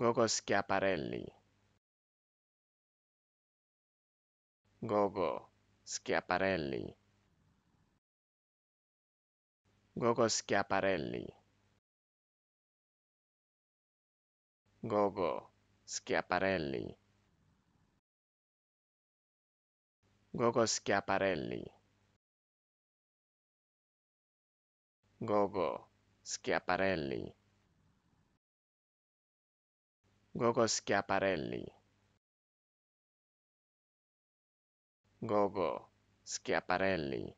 Gogo Schiaparelli. Gogo Schiaparelli. Gogo Schiaparelli. Gogo Schiaparelli. Gogo Schiaparelli. Gogo Schiaparelli. Gogo Schiaparelli Gogo Schiaparelli